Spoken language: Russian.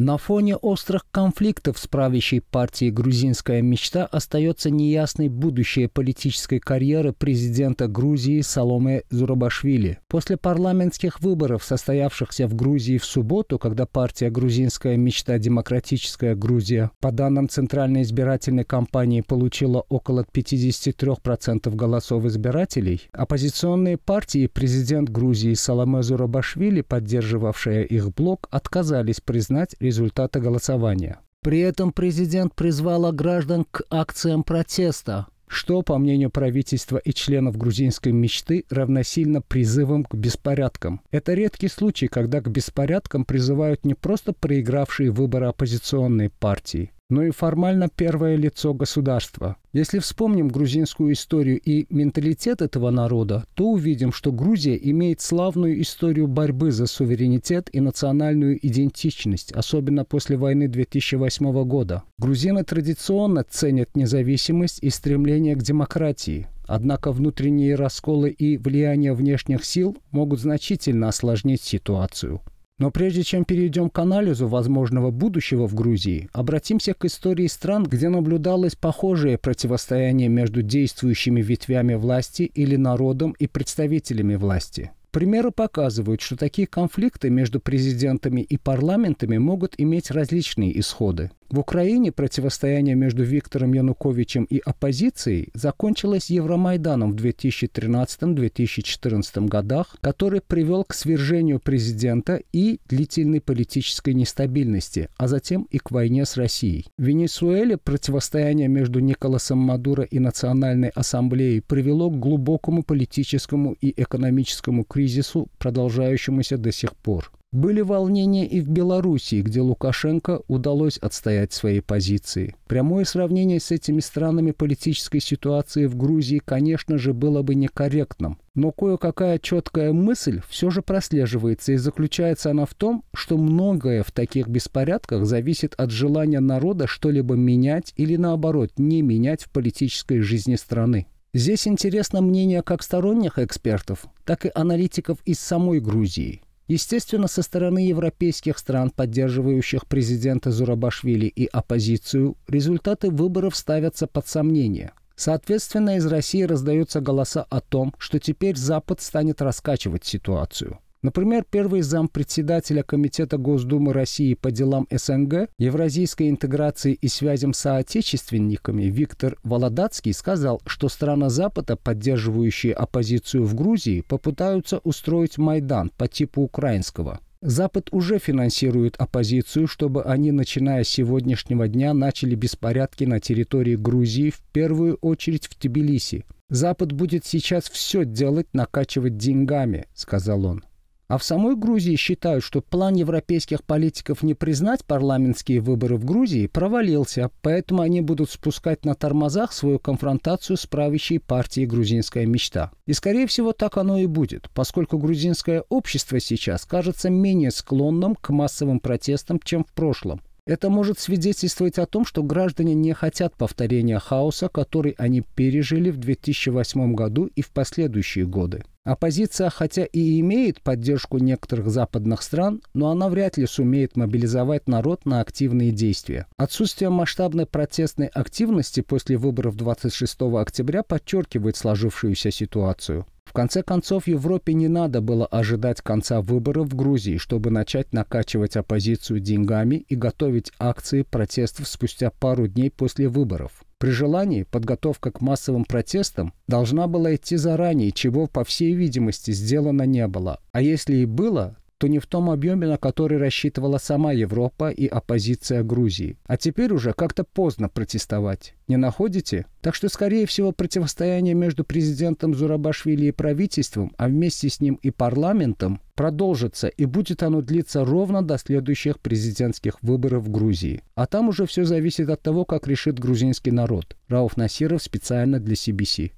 На фоне острых конфликтов с правящей партией грузинская мечта остается неясной будущее политической карьеры президента Грузии Соломе Зурабашвили. После парламентских выборов, состоявшихся в Грузии в субботу, когда партия «Грузинская мечта. Демократическая Грузия» по данным Центральной избирательной кампании получила около 53% голосов избирателей, оппозиционные партии президент Грузии Соломе Зурабашвили, поддерживавшая их блок, отказались признать результата голосования. При этом президент призвал граждан к акциям протеста, что, по мнению правительства и членов грузинской мечты, равносильно призывам к беспорядкам. Это редкий случай, когда к беспорядкам призывают не просто проигравшие выборы оппозиционные партии, но и формально первое лицо государства. Если вспомним грузинскую историю и менталитет этого народа, то увидим, что Грузия имеет славную историю борьбы за суверенитет и национальную идентичность, особенно после войны 2008 года. Грузины традиционно ценят независимость и стремление к демократии. Однако внутренние расколы и влияние внешних сил могут значительно осложнить ситуацию. Но прежде чем перейдем к анализу возможного будущего в Грузии, обратимся к истории стран, где наблюдалось похожее противостояние между действующими ветвями власти или народом и представителями власти. Примеры показывают, что такие конфликты между президентами и парламентами могут иметь различные исходы. В Украине противостояние между Виктором Януковичем и оппозицией закончилось Евромайданом в 2013-2014 годах, который привел к свержению президента и длительной политической нестабильности, а затем и к войне с Россией. В Венесуэле противостояние между Николасом Мадуро и Национальной ассамблеей привело к глубокому политическому и экономическому кризису, продолжающемуся до сих пор. Были волнения и в Белоруссии, где Лукашенко удалось отстоять свои позиции. Прямое сравнение с этими странами политической ситуации в Грузии, конечно же, было бы некорректным. Но кое-какая четкая мысль все же прослеживается, и заключается она в том, что многое в таких беспорядках зависит от желания народа что-либо менять или, наоборот, не менять в политической жизни страны. Здесь интересно мнение как сторонних экспертов, так и аналитиков из самой Грузии – Естественно, со стороны европейских стран, поддерживающих президента Зурабашвили и оппозицию, результаты выборов ставятся под сомнение. Соответственно, из России раздаются голоса о том, что теперь Запад станет раскачивать ситуацию. Например, первый зам председателя Комитета Госдумы России по делам СНГ, евразийской интеграции и связям с соотечественниками Виктор Володацкий сказал, что страны Запада, поддерживающие оппозицию в Грузии, попытаются устроить Майдан по типу украинского. Запад уже финансирует оппозицию, чтобы они, начиная с сегодняшнего дня, начали беспорядки на территории Грузии, в первую очередь в Тбилиси. «Запад будет сейчас все делать, накачивать деньгами», — сказал он. А в самой Грузии считают, что план европейских политиков не признать парламентские выборы в Грузии провалился, поэтому они будут спускать на тормозах свою конфронтацию с правящей партией «Грузинская мечта». И, скорее всего, так оно и будет, поскольку грузинское общество сейчас кажется менее склонным к массовым протестам, чем в прошлом. Это может свидетельствовать о том, что граждане не хотят повторения хаоса, который они пережили в 2008 году и в последующие годы. Оппозиция, хотя и имеет поддержку некоторых западных стран, но она вряд ли сумеет мобилизовать народ на активные действия. Отсутствие масштабной протестной активности после выборов 26 октября подчеркивает сложившуюся ситуацию. В конце концов, Европе не надо было ожидать конца выборов в Грузии, чтобы начать накачивать оппозицию деньгами и готовить акции протестов спустя пару дней после выборов. При желании подготовка к массовым протестам должна была идти заранее, чего, по всей видимости, сделано не было. А если и было, то не в том объеме, на который рассчитывала сама Европа и оппозиция Грузии. А теперь уже как-то поздно протестовать. Не находите? Так что, скорее всего, противостояние между президентом Зурабашвили и правительством, а вместе с ним и парламентом, продолжится, и будет оно длиться ровно до следующих президентских выборов в Грузии. А там уже все зависит от того, как решит грузинский народ. Рауф Насиров специально для CBC.